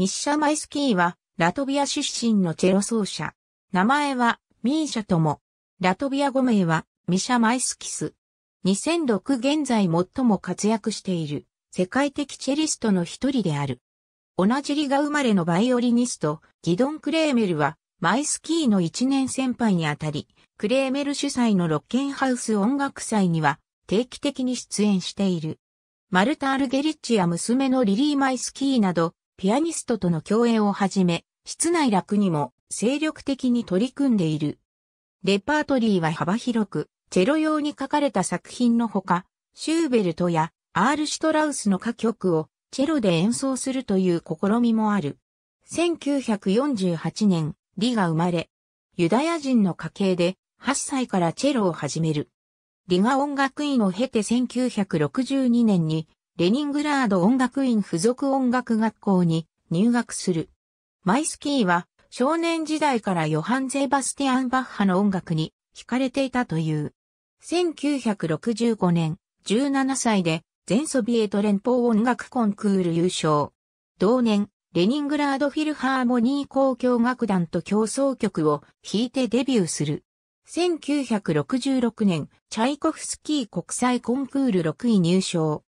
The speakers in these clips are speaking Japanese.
ミッシャ・マイスキーは、ラトビア出身のチェロ奏者。名前は、ミーシャとも。ラトビア語名は、ミシャ・マイスキス。2006現在最も活躍している、世界的チェリストの一人である。同じリガ生まれのバイオリニスト、ギドン・クレーメルは、マイスキーの一年先輩にあたり、クレーメル主催のロッケンハウス音楽祭には、定期的に出演している。マルタ・アルゲリッチや娘のリリー・マイスキーなど、ピアニストとの共演をはじめ、室内楽にも精力的に取り組んでいる。レパートリーは幅広く、チェロ用に書かれた作品のほか、シューベルトやアール・シュトラウスの歌曲をチェロで演奏するという試みもある。1948年、リが生まれ、ユダヤ人の家系で8歳からチェロを始める。リが音楽院を経て1962年にレニングラード音楽院附属音楽学校に入学する。マイスキーは少年時代からヨハン・ゼバスティアン・バッハの音楽に惹かれていたという。1965年、17歳で全ソビエト連邦音楽コンクール優勝。同年、レニングラードフィルハーモニー交響楽団と競争曲を弾いてデビューする。1966年、チャイコフスキー国際コンクール6位入賞。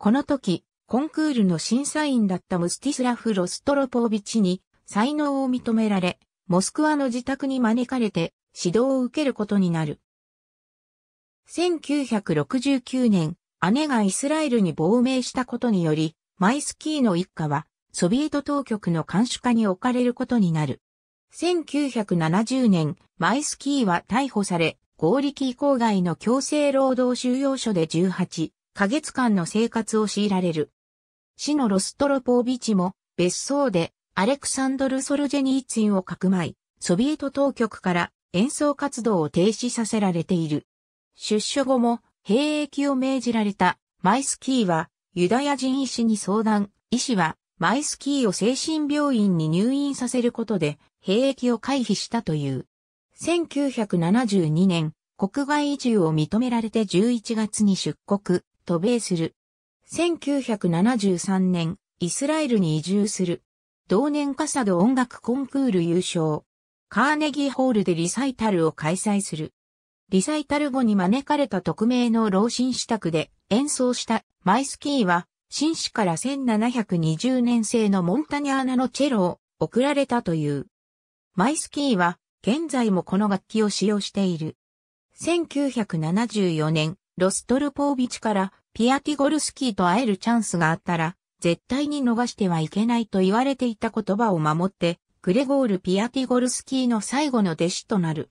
この時、コンクールの審査員だったムスティスラフ・ロストロポービチに才能を認められ、モスクワの自宅に招かれて指導を受けることになる。1969年、姉がイスラエルに亡命したことにより、マイスキーの一家はソビエト当局の監視下に置かれることになる。1970年、マイスキーは逮捕され、合力郊外の強制労働収容所で18ヶ月間の生活を強いられる。死のロストロポービチも別荘でアレクサンドル・ソルジェニーツィンをかくまい、ソビエト当局から演奏活動を停止させられている。出所後も兵役を命じられたマイスキーはユダヤ人医師に相談、医師はマイスキーを精神病院に入院させることで兵役を回避したという。1972年、国外移住を認められて11月に出国。渡米する。1973年、イスラエルに移住する。同年カサド音楽コンクール優勝。カーネギーホールでリサイタルを開催する。リサイタル後に招かれた匿名の老紳士宅で演奏したマイスキーは、紳士から1720年製のモンタニアーナのチェロを送られたという。マイスキーは現在もこの楽器を使用している。1974年、ロストルポービチからピアティゴルスキーと会えるチャンスがあったら、絶対に逃してはいけないと言われていた言葉を守って、グレゴール・ピアティゴルスキーの最後の弟子となる。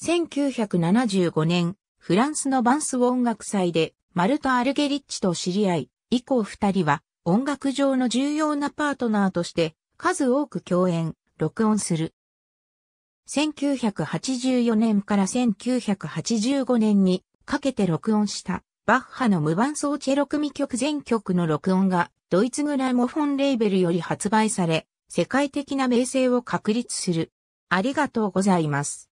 1975年、フランスのバンス音楽祭で、マルタ・アルゲリッチと知り合い、以降二人は、音楽上の重要なパートナーとして、数多く共演、録音する。1984年から1985年にかけて録音したバッハの無伴奏チェロ組曲全曲の録音が、ドイツグラモフォンレーベルより発売され、世界的な名声を確立する。ありがとうございます。